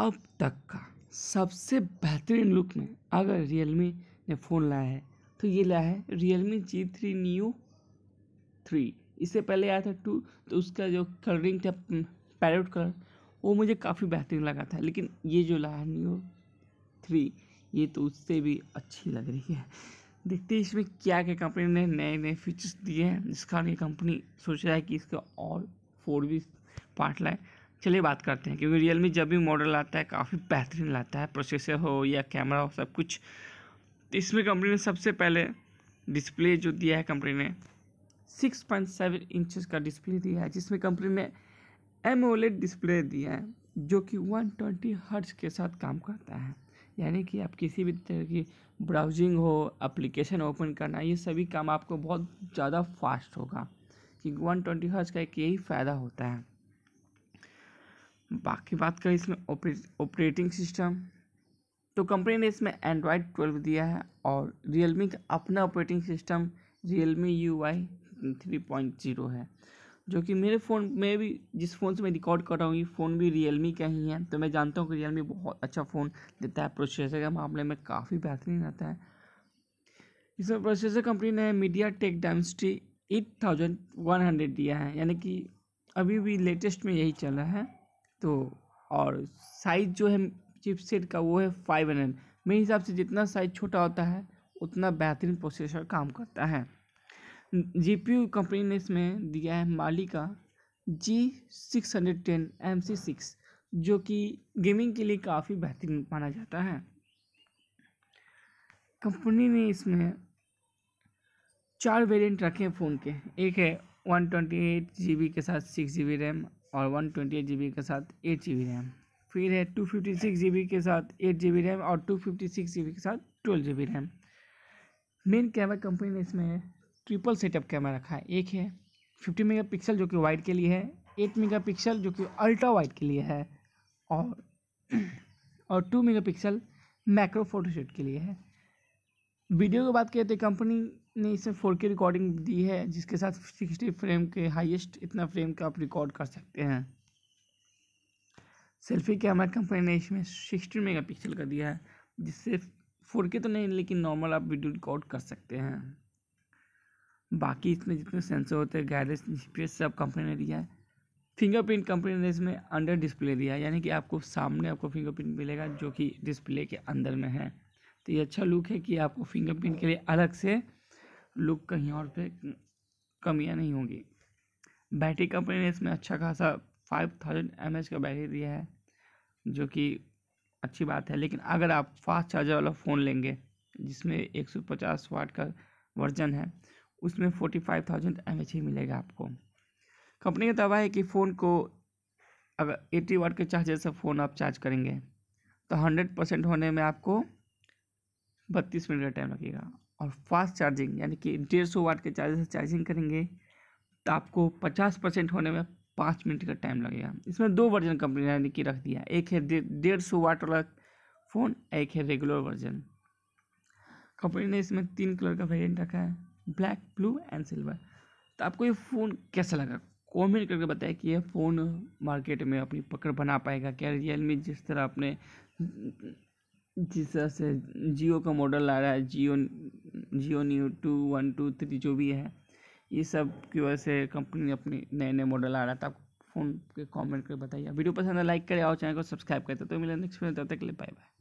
अब तक का सबसे बेहतरीन लुक में अगर रियलमी ने फ़ोन लाया है तो ये लाया है Realme G three new three इससे पहले आया था टू तो उसका जो कलरिंग था पैरोट हम्म, कलर वो मुझे काफ़ी बेहतरीन लगा था लेकिन ये जो लाया है न्यू थ्री ये तो उससे भी अच्छी लग रही है देखते हैं इसमें क्या क्या कंपनी ने नए नए फीचर्स दिए हैं जिस कारण ये कंपनी सोच रहा है कि इसका और फोर भी पार्ट लाए चलिए बात करते हैं क्योंकि रियल जब भी मॉडल आता है काफ़ी बेहतरीन लाता है प्रोसेसर हो या कैमरा हो सब कुछ तो इसमें कंपनी ने सबसे पहले डिस्प्ले जो दिया है कंपनी ने सिक्स पॉइंट सेवन इंचज का डिस्प्ले दिया है जिसमें कंपनी ने एम डिस्प्ले दिया है जो कि वन ट्वेंटी के साथ काम करता है यानी कि आप किसी भी तरह की ब्राउजिंग हो एप्लीकेशन ओपन करना ये सभी काम आपको बहुत ज़्यादा फास्ट होगा कि वन ट्वेंटी का एक यही फ़ायदा होता है बाकी बात करें इसमें ऑपरेटिंग सिस्टम तो कंपनी ने इसमें एंड्रॉयड ट्वेल्व दिया है और रियलमी का अपना operating system Realme U I three point zero है जो कि मेरे फ़ोन में भी जिस फ़ोन से मैं रिकॉर्ड कर रहा हूँ ये फ़ोन भी रियलमी का ही है तो मैं जानता हूँ कि रियलमी बहुत अच्छा फ़ोन देता है प्रोसेसर के मामले में काफ़ी बेहतरीन रहता है इसमें प्रोसेसर कंपनी ने MediaTek Dimensity eight thousand one hundred दिया है यानी कि अभी भी लेटेस्ट में यही चल रहा है तो और साइज़ जो है चिपसेट का वो है फाइव एन एम मेरे हिसाब से जितना साइज़ छोटा होता है उतना बेहतरीन प्रोसेसर काम करता है जी पी यू कंपनी ने इसमें दिया है माली का G six hundred ten M C six जो कि गेमिंग के लिए काफ़ी बेहतरीन माना जाता है कंपनी ने इसमें चार वेरिएंट रखे हैं फ़ोन के एक है one twenty eight G B के साथ सिक्स जी बी रैम और वन ट्वेंटी एट जी के साथ एट जी रैम फिर है टू फिफ्टी सिक्स जी के साथ एट जी रैम और टू फिफ्टी सिक्स जी के साथ twelve G RAM main camera company ने इसमें ट्रिपल सेटअप कैमरा रखा है एक है फिफ्टी मेगापिक्सल जो कि वाइड के लिए है एट मेगापिक्सल जो कि अल्ट्रा वाइड के लिए है और और टू मेगापिक्सल मैक्रो फोटोशूट के लिए है वीडियो की बात करें तो कंपनी ने इसमें फोर के रिकॉर्डिंग दी है जिसके साथ सिक्सटी फ्रेम के हाईएस्ट इतना फ्रेम का आप रिकॉर्ड कर सकते हैं सेल्फी कैमरा कंपनी ने इसमें सिक्सटी मेगापिक्सल का दिया है जिससे फोर के तो नहीं लेकिन नॉर्मल आप वीडियो रिकॉर्ड कर सकते हैं बाकी इसमें जितने सेंसर होते हैं गैरेज डिस्प्ले सब कंपनी ने दिया है फिंगरप्रिंट कंपनी ने इसमें अंडर डिस्प्ले दिया है यानी कि आपको सामने आपको फिंगरप्रिंट मिलेगा जो कि डिस्प्ले के अंदर में है तो ये अच्छा लुक है कि आपको फिंगरप्रिंट के लिए अलग से लुक कहीं और पे कमियां नहीं होंगी बैटरी कंपनी ने इसमें अच्छा खासा फाइव थाउजेंड एम एच का बैटरी दिया है जो कि अच्छी बात है लेकिन अगर आप फास्ट चार्जर वाला फ़ोन लेंगे जिसमें एक सौ पचास वाट का वर्जन है उसमें forty five thousand M H ही मिलेगा आपको कंपनी का दावा है कि फ़ोन को अगर एटी वाट के चार्जर से फ़ोन आप चार्ज करेंगे तो हंड्रेड परसेंट होने में आपको बत्तीस मिनट का टाइम लगेगा और फास्ट चार्जिंग यानी कि डेढ़ सौ वाट के चार्जर से चार्जिंग करेंगे तो आपको पचास परसेंट होने में पाँच मिनट का टाइम लगेगा इसमें दो वर्जन कंपनी ने यानी कि रख दिया एक है डेढ़ सौ वाट वाला फ़ोन एक है रेगुलर वर्जन कंपनी ने इसमें तीन कलर का वेरियंट रखा है ब्लैक ब्लू एंड सिल्वर तो आपको ये फ़ोन कैसा लगा कॉमेंट करके बताया कि यह फ़ोन मार्केट में अपनी पकड़ बना पाएगा क्या रियल मी जिस तरह अपने जिस तरह से जियो का मॉडल आ रहा है जियो जियो new two one two three जो भी है ये सब की वजह से कंपनी अपने नए नए मॉडल आ रहा था फ़ोन के कमेंट कर बताइए वीडियो पसंद है लाइक करें और चैनल को सब्सक्राइब करें तो मिले नेक्स्ट वीडियो तब तक के लिए बाय बाय